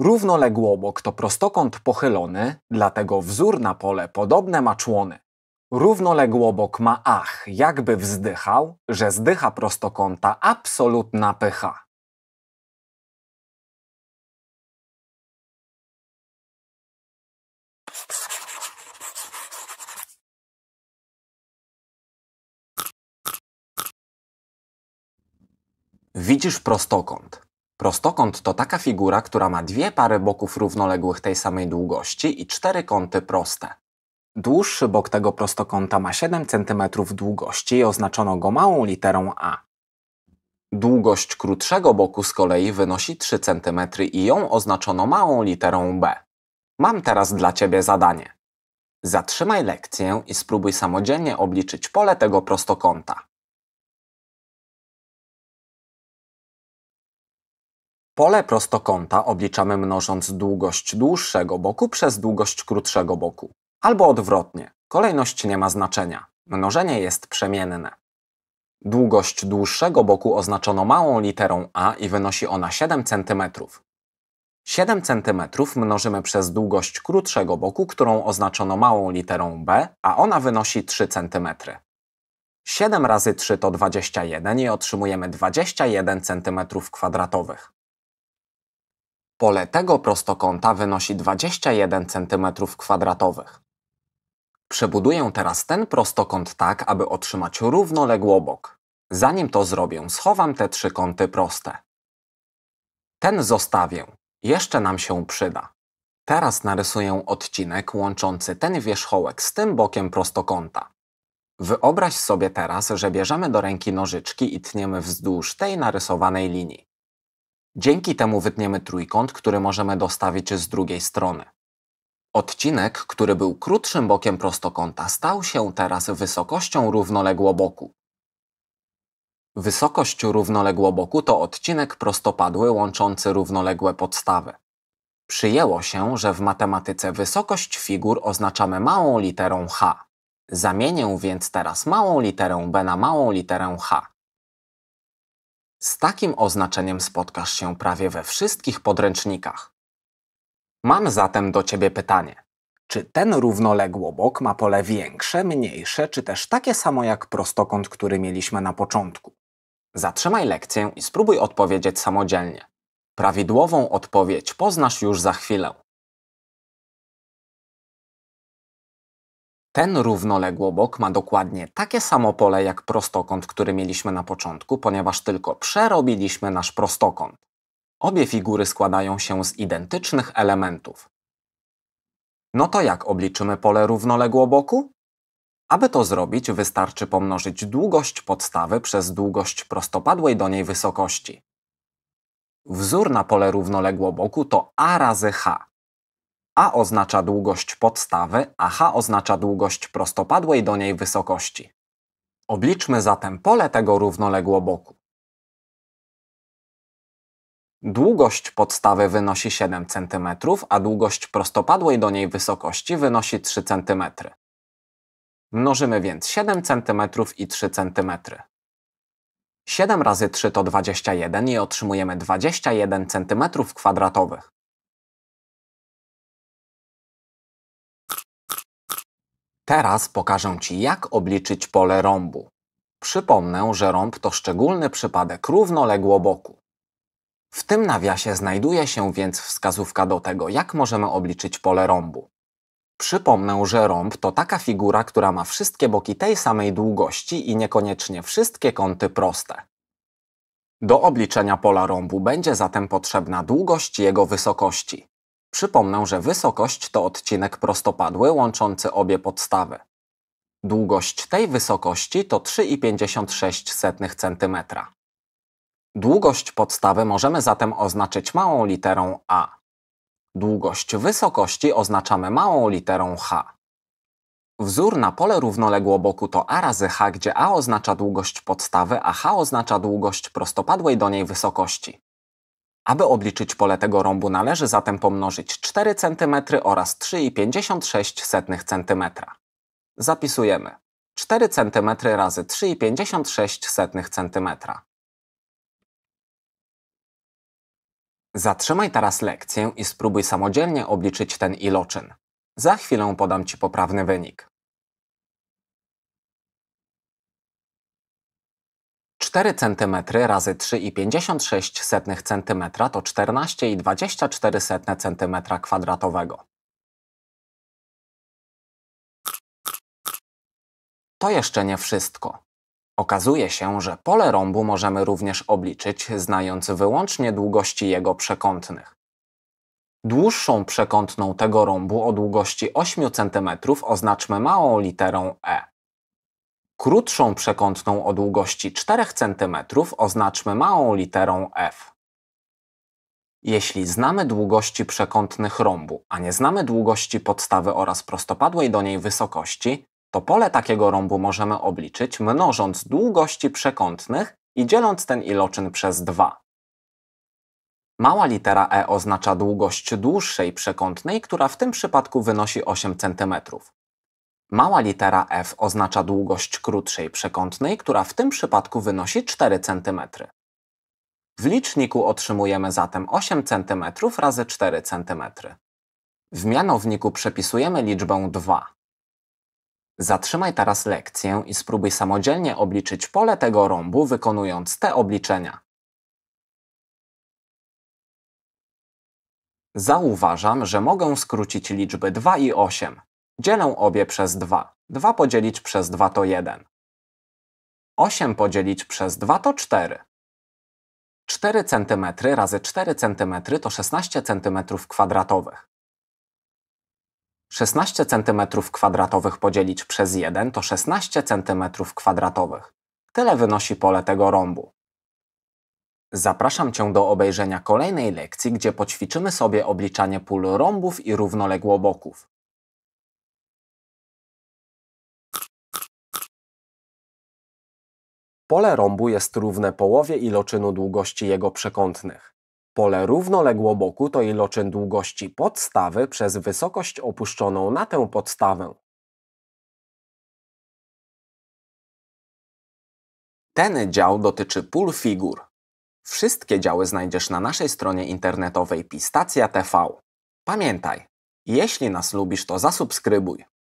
Równoległobok to prostokąt pochylony, dlatego wzór na pole podobne ma człony. Równoległobok ma ach, jakby wzdychał, że zdycha prostokąta absolutna pycha. Widzisz prostokąt. Prostokąt to taka figura, która ma dwie pary boków równoległych tej samej długości i cztery kąty proste. Dłuższy bok tego prostokąta ma 7 cm długości i oznaczono go małą literą A. Długość krótszego boku z kolei wynosi 3 cm i ją oznaczono małą literą B. Mam teraz dla Ciebie zadanie. Zatrzymaj lekcję i spróbuj samodzielnie obliczyć pole tego prostokąta. Pole prostokąta obliczamy mnożąc długość dłuższego boku przez długość krótszego boku. Albo odwrotnie. Kolejność nie ma znaczenia. Mnożenie jest przemienne. Długość dłuższego boku oznaczono małą literą a i wynosi ona 7 cm. 7 cm mnożymy przez długość krótszego boku, którą oznaczono małą literą b, a ona wynosi 3 cm. 7 razy 3 to 21 i otrzymujemy 21 cm kwadratowych. Pole tego prostokąta wynosi 21 cm2. Przebuduję teraz ten prostokąt tak, aby otrzymać równoległobok. Zanim to zrobię, schowam te trzy kąty proste. Ten zostawię. Jeszcze nam się przyda. Teraz narysuję odcinek łączący ten wierzchołek z tym bokiem prostokąta. Wyobraź sobie teraz, że bierzemy do ręki nożyczki i tniemy wzdłuż tej narysowanej linii. Dzięki temu wytniemy trójkąt, który możemy dostawić z drugiej strony. Odcinek, który był krótszym bokiem prostokąta, stał się teraz wysokością równoległoboku. Wysokość równoległoboku to odcinek prostopadły łączący równoległe podstawy. Przyjęło się, że w matematyce wysokość figur oznaczamy małą literą h. Zamienię więc teraz małą literę b na małą literę h. Z takim oznaczeniem spotkasz się prawie we wszystkich podręcznikach. Mam zatem do Ciebie pytanie. Czy ten równoległobok ma pole większe, mniejsze, czy też takie samo jak prostokąt, który mieliśmy na początku? Zatrzymaj lekcję i spróbuj odpowiedzieć samodzielnie. Prawidłową odpowiedź poznasz już za chwilę. Ten równoległobok ma dokładnie takie samo pole jak prostokąt, który mieliśmy na początku, ponieważ tylko przerobiliśmy nasz prostokąt. Obie figury składają się z identycznych elementów. No to jak obliczymy pole równoległoboku? Aby to zrobić, wystarczy pomnożyć długość podstawy przez długość prostopadłej do niej wysokości. Wzór na pole równoległoboku to a razy h. A oznacza długość podstawy, a H oznacza długość prostopadłej do niej wysokości. Obliczmy zatem pole tego równoległoboku. Długość podstawy wynosi 7 cm, a długość prostopadłej do niej wysokości wynosi 3 cm. Mnożymy więc 7 cm i 3 cm. 7 razy 3 to 21 i otrzymujemy 21 cm kwadratowych. Teraz pokażę Ci, jak obliczyć pole rąbu. Przypomnę, że rąb to szczególny przypadek równoległoboku. W tym nawiasie znajduje się więc wskazówka do tego, jak możemy obliczyć pole rąbu. Przypomnę, że rąb to taka figura, która ma wszystkie boki tej samej długości i niekoniecznie wszystkie kąty proste. Do obliczenia pola rąbu będzie zatem potrzebna długość jego wysokości. Przypomnę, że wysokość to odcinek prostopadły łączący obie podstawy. Długość tej wysokości to 3,56 cm. Długość podstawy możemy zatem oznaczyć małą literą a. Długość wysokości oznaczamy małą literą h. Wzór na pole równoległoboku to a razy h, gdzie a oznacza długość podstawy, a h oznacza długość prostopadłej do niej wysokości. Aby obliczyć pole tego rąbu należy zatem pomnożyć 4 cm oraz 3,56 cm. Zapisujemy 4 cm razy 3,56 cm. Zatrzymaj teraz lekcję i spróbuj samodzielnie obliczyć ten iloczyn. Za chwilę podam Ci poprawny wynik. 4 cm razy 3,56 cm to 14,24 cm kwadratowego. To jeszcze nie wszystko. Okazuje się, że pole rąbu możemy również obliczyć, znając wyłącznie długości jego przekątnych. Dłuższą przekątną tego rąbu o długości 8 cm oznaczmy małą literą E. Krótszą przekątną o długości 4 cm oznaczmy małą literą f. Jeśli znamy długości przekątnych rąbu, a nie znamy długości podstawy oraz prostopadłej do niej wysokości, to pole takiego rąbu możemy obliczyć mnożąc długości przekątnych i dzieląc ten iloczyn przez 2. Mała litera e oznacza długość dłuższej przekątnej, która w tym przypadku wynosi 8 cm. Mała litera f oznacza długość krótszej przekątnej, która w tym przypadku wynosi 4 cm. W liczniku otrzymujemy zatem 8 cm razy 4 cm. W mianowniku przepisujemy liczbę 2. Zatrzymaj teraz lekcję i spróbuj samodzielnie obliczyć pole tego rąbu, wykonując te obliczenia. Zauważam, że mogę skrócić liczby 2 i 8. Dzielę obie przez 2. 2 podzielić przez 2 to 1. 8 podzielić przez 2 to 4. 4 cm razy 4 cm to 16 cm kwadratowych. 16 cm kwadratowych podzielić przez 1 to 16 cm kwadratowych. Tyle wynosi pole tego rąbu. Zapraszam Cię do obejrzenia kolejnej lekcji, gdzie poćwiczymy sobie obliczanie pól rąbów i równoległoboków. Pole rąbu jest równe połowie iloczynu długości jego przekątnych. Pole równoległoboku to iloczyn długości podstawy przez wysokość opuszczoną na tę podstawę. Ten dział dotyczy pól figur. Wszystkie działy znajdziesz na naszej stronie internetowej Pistacja TV. Pamiętaj, jeśli nas lubisz, to zasubskrybuj.